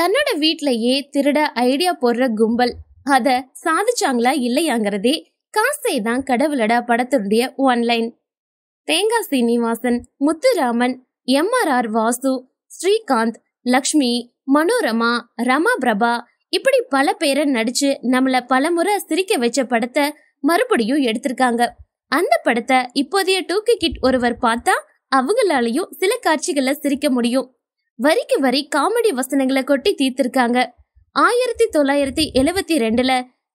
தன்னோட வீட்லயே திருட ஐடியா போடுற கும்பல் அத சாதிச்சாங்களா இல்லையாங்கிறதே காசை தான் கடவுளடா படத்துடைய ஒன்லைன் தேங்காய் சீனிவாசன் முத்துராமன் எம்ஆர்ஆர் வாசு ஸ்ரீகாந்த் லக்ஷ்மி மனோரமா ரமா பிரபா இப்படி பல பேரை நடிச்சு நம்மள பலமுறை சிரிக்க வச்ச படத்தை மறுபடியும் எடுத்திருக்காங்க அந்த படத்தை இப்போதைய டூக்கி கிட் ஒருவர் பார்த்தா அவங்களாலையும் சில காட்சிகளை சிரிக்க முடியும் வரிக்கு வரி காமெடி வசனங்களை கொட்டி தீர்த்திருக்காங்க ஆயிரத்தி தொள்ளாயிரத்தி எழுவத்தி ரெண்டுல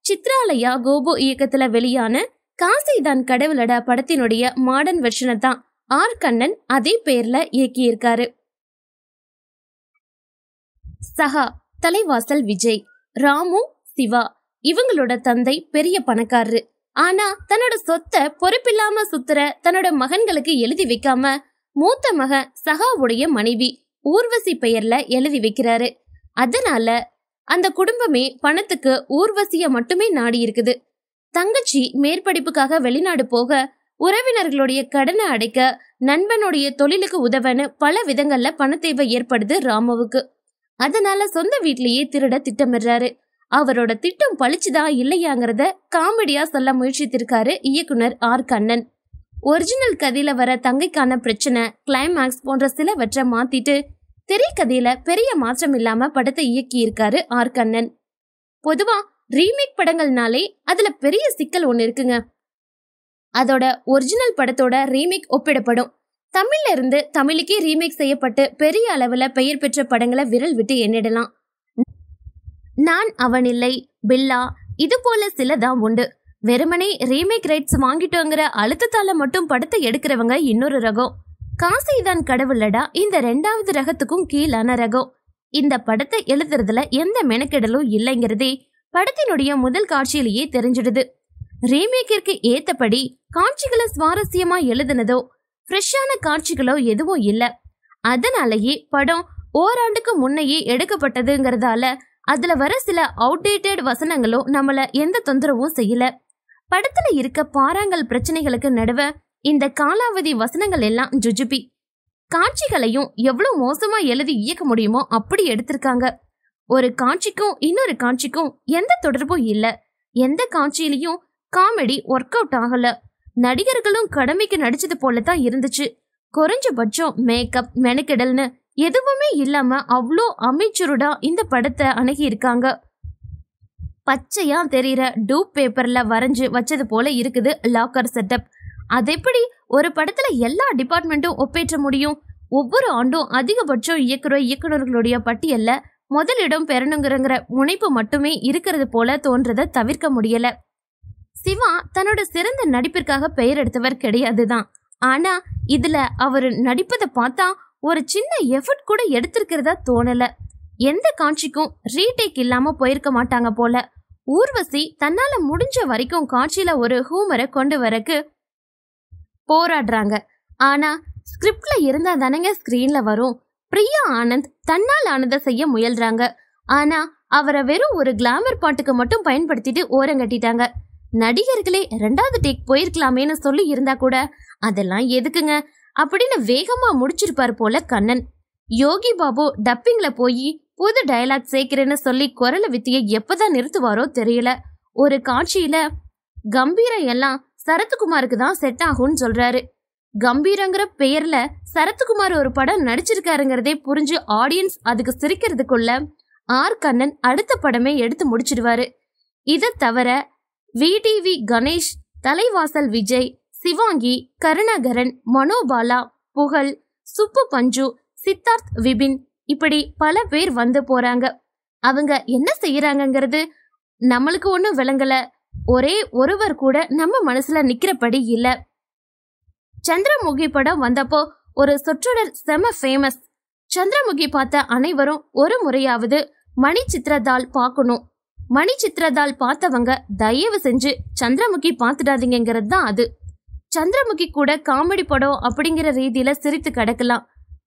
சித்ராலயா கோபு இயக்கத்துல வெளியான காசிதான் தான் கடவுளடா படத்தினுடைய மாடர்ன் வெர்ஷனை தான் ஆர் கண்ணன் அதே பேர்ல இயக்கியிருக்காரு சஹா தலைவாசல் விஜய் ராமு சிவா இவங்களோட தந்தை பெரிய பணக்காரரு ஆனா தன்னோட சொத்தை பொறுப்பில்லாம சுத்துற தன்னோட மகன்களுக்கு எழுதி வைக்காம மூத்த மகன் சகாவுடைய மனைவி ஊர்வசி பெயர்ல எழுதி வைக்கிறாரு அதனால அந்த குடும்பமே பணத்துக்கு ஊர்வசிய மட்டுமே நாடி இருக்குது தங்கச்சி மேற்படிப்புக்காக வெளிநாடு போக உறவினர்களுடைய கடனை அடைக்க நண்பனுடைய தொழிலுக்கு உதவனு பல விதங்கள்ல பண தேவை ஏற்படுது ராமுவுக்கு அதனால சொந்த வீட்லயே திருட திட்டமிடுறாரு அவரோட திட்டம் பழிச்சுதா இல்லையாங்கிறத காமெடியா சொல்ல முயற்சித்திருக்காரு இயக்குனர் ஆர் கண்ணன் ஒரிஜினல் கதையில வர தங்கைக்கான பிரச்சனை கிளைமேக்ஸ் போன்ற சிலவற்றை மாத்திட்டு திரைக்கதையில பெரிய மாற்றம் இல்லாம படத்தை இயக்கி இருக்காரு ஆர் கண்ணன் பொதுவா ரீமேக் படங்கள்னாலே அதுல பெரிய சிக்கல் ஒன்று இருக்குங்க அதோட ஒரிஜினல் படத்தோட ரீமேக் ஒப்பிடப்படும் தமிழ்ல இருந்து தமிழுக்கே ரீமேக் செய்யப்பட்டு பெரிய அளவுல பெயர் பெற்ற படங்களை விரல் விட்டு எண்ணிடலாம் நான் அவன் இல்லை பில்லா இது போல சிலதான் உண்டு வெறுமனே ரீமேக் ரைட்ஸ் வாங்கிட்டோங்கிற அழுத்தத்தால மட்டும் படத்தை எடுக்கிறவங்க இன்னொரு ரகம் காசை தான் கடவுளடா இந்த ரெண்டாவது ரகத்துக்கும் கீழான ரகம் இந்த படத்தை எழுதுறதுல எந்த மெனக்கெடலும் இல்லைங்கிறதே படத்தினுடைய முதல் காட்சியிலேயே தெரிஞ்சிடுது ரீமேக்கிற்கு ஏத்தபடி காட்சிகளை சுவாரஸ்யமா எழுதுனதோ ஃப்ரெஷ்ஷான காட்சிகளோ எதுவும் இல்ல அதனாலேயே படம் ஓராண்டுக்கு முன்னையே எடுக்கப்பட்டதுங்கிறதால அதுல வர சில அவுடேட்டட் வசனங்களும் நம்மள எந்த தொந்தரவும் செய்யல படத்துல இருக்க பாறாங்கல் பிரச்சனைகளுக்கு நடுவே இந்த காலாவதி வசனங்கள் எல்லாம் ஜுஜுபி காட்சிகளையும் எவ்வளவு மோசமா எழுதி இயக்க முடியுமோ அப்படி எடுத்திருக்காங்க ஒரு காட்சிக்கும் இன்னொரு காட்சிக்கும் எந்த தொடர்பும் இல்ல எந்த காட்சியிலையும் காமெடி ஒர்க் அவுட் ஆகல நடிகர்களும் கடமைக்கு நடிச்சது போல தான் இருந்துச்சு குறைஞ்சபட்சம் மேக்கப் மெனக்கெடல்னு எதுவுமே இல்லாம அவ்வளோ அமைச்சருடா இந்த படத்தை அணுகி இருக்காங்க பச்சையா தெரியற டூப் பேப்பர்ல வரைஞ்சு வச்சது போல இருக்குது லாக்கர் செட்டப் அது எப்படி ஒரு படத்துல எல்லா டிபார்ட்மெண்ட்டும் ஒப்பேற்ற முடியும் ஒவ்வொரு ஆண்டும் அதிகபட்சம் இயக்குற இயக்குநர்களுடைய பட்டியல்ல முதலிடம் பெறணுங்கிறங்கிற முனைப்பு மட்டுமே இருக்கிறது போல தோன்றதை தவிர்க்க முடியல சிவா தன்னோட சிறந்த நடிப்பிற்காக பெயர் எடுத்தவர் கிடையாது தான் ஆனா இதுல அவர் நடிப்பதை பார்த்தா ஒரு சின்ன எஃபர்ட் கூட எடுத்திருக்கிறதா தோணல எந்த காட்சிக்கும் ரீடேக் இல்லாம போயிருக்க மாட்டாங்க போல ஊர்வசி தன்னால முடிஞ்ச வரைக்கும் காட்சியில ஒரு ஹூமரை கொண்டு வரக்கு போராடுறாங்க ஆனா ஸ்கிரிப்ட்ல இருந்தா தானங்க ஸ்கிரீன்ல வரும் பிரியா ஆனந்த் தன்னால் ஆனத செய்ய முயல்றாங்க ஆனா அவரை வெறும் ஒரு கிளாமர் பாட்டுக்கு மட்டும் பயன்படுத்திட்டு கட்டிட்டாங்க நடிகர்களே ரெண்டாவது டேக் போயிருக்கலாமேன்னு சொல்லி இருந்தா கூட அதெல்லாம் எதுக்குங்க அப்படின்னு வேகமா முடிச்சிருப்பார் போல கண்ணன் யோகி பாபு டப்பிங்ல போய் புது டயலாக் சேர்க்கிறேன்னு சொல்லி குரல வித்தியை எப்பதான் நிறுத்துவாரோ தெரியல ஒரு காட்சியில கம்பீரம் எல்லாம் சரத்குமாருக்கு தான் செட் ஆகும்னு சொல்றாரு கம்பீரங்கிற பெயர்ல சரத்குமார் ஒரு படம் நடிச்சிருக்காருங்கிறதே புரிஞ்சு ஆடியன்ஸ் அதுக்கு சிரிக்கிறதுக்குள்ள ஆர் கண்ணன் அடுத்த படமே எடுத்து முடிச்சிடுவாரு இதை தவிர விடிவி கணேஷ் தலைவாசல் விஜய் சிவாங்கி கருணாகரன் மனோபாலா புகழ் சுப்பு பஞ்சு சித்தார்த் விபின் இப்படி பல பேர் வந்து போறாங்க அவங்க என்ன செய்யறாங்கிறது நம்மளுக்கு ஒன்றும் விளங்கல ஒரே ஒருவர் கூட நம்ம மனசுல நிக்கிறபடி இல்ல சந்திரமுகி படம் வந்தப்போ ஒரு சொற்றொடர் செம ஃபேமஸ் சந்திரமுகி பார்த்த அனைவரும் ஒரு முறையாவது மணி சித்திரதால் பார்க்கணும் மணி சித்திரதால் பார்த்தவங்க தயவு செஞ்சு சந்திரமுகி பார்த்துடாதீங்கிறது தான் அது சந்திரமுகி கூட காமெடி படம் அப்படிங்கிற ரீதியில சிரித்து கிடக்கலாம்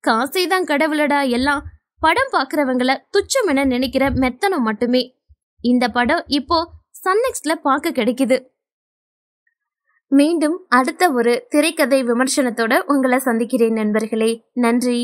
காசை தான் கடவுளடா எல்லாம் படம் பாக்குறவங்கள என நினைக்கிற மெத்தனம் மட்டுமே இந்த படம் இப்போ சன்னெக்ஸ்ட்ல பார்க்க கிடைக்குது மீண்டும் அடுத்த ஒரு திரைக்கதை விமர்சனத்தோட உங்களை சந்திக்கிறேன் நண்பர்களே நன்றி